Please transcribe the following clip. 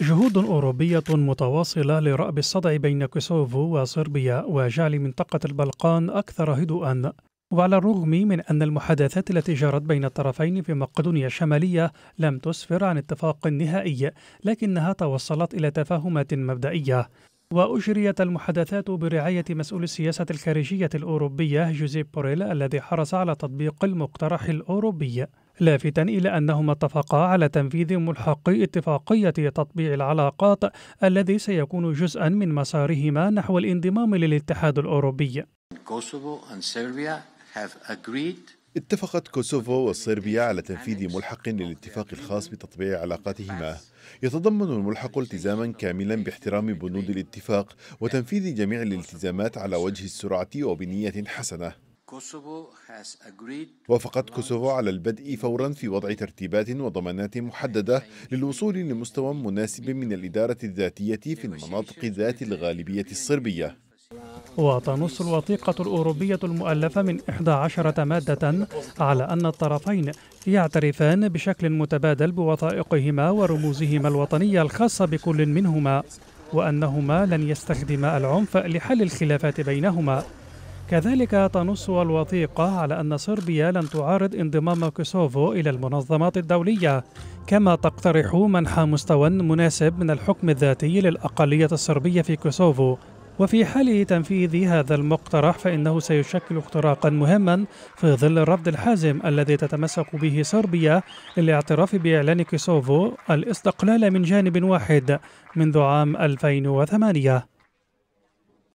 جهود أوروبية متواصلة لرأب الصدع بين كوسوفو وصربيا وجعل منطقة البلقان أكثر هدوءًا وعلى الرغم من أن المحادثات التي جرت بين الطرفين في مقدونيا الشمالية لم تسفر عن اتفاق نهائي لكنها توصلت إلى تفاهمات مبدئية وأجريت المحادثات برعاية مسؤول السياسة الخارجية الأوروبية جوزيب بوريل الذي حرص على تطبيق المقترح الأوروبي لافتا إلى أنهما اتفقا على تنفيذ ملحق اتفاقية تطبيع العلاقات الذي سيكون جزءا من مسارهما نحو الانضمام للاتحاد الأوروبي اتفقت كوسوفو وصربيا على تنفيذ ملحق للاتفاق الخاص بتطبيع علاقاتهما يتضمن الملحق التزاما كاملا باحترام بنود الاتفاق وتنفيذ جميع الالتزامات على وجه السرعه وبنيه حسنه وافقت كوسوفو على البدء فورا في وضع ترتيبات وضمانات محددة للوصول لمستوى مناسب من الإدارة الذاتية في المناطق ذات الغالبية الصربية وتنص الوثيقة الأوروبية المؤلفة من 11 مادة على أن الطرفين يعترفان بشكل متبادل بوثائقهما ورموزهما الوطنية الخاصة بكل منهما وأنهما لن يستخدما العنف لحل الخلافات بينهما كذلك تنص الوثيقة على أن صربيا لن تعارض انضمام كوسوفو إلى المنظمات الدولية كما تقترح منح مستوى مناسب من الحكم الذاتي للأقلية الصربية في كوسوفو وفي حال تنفيذ هذا المقترح فإنه سيشكل اختراقا مهما في ظل الرفض الحازم الذي تتمسك به صربيا للاعتراف بإعلان كوسوفو الاستقلال من جانب واحد منذ عام 2008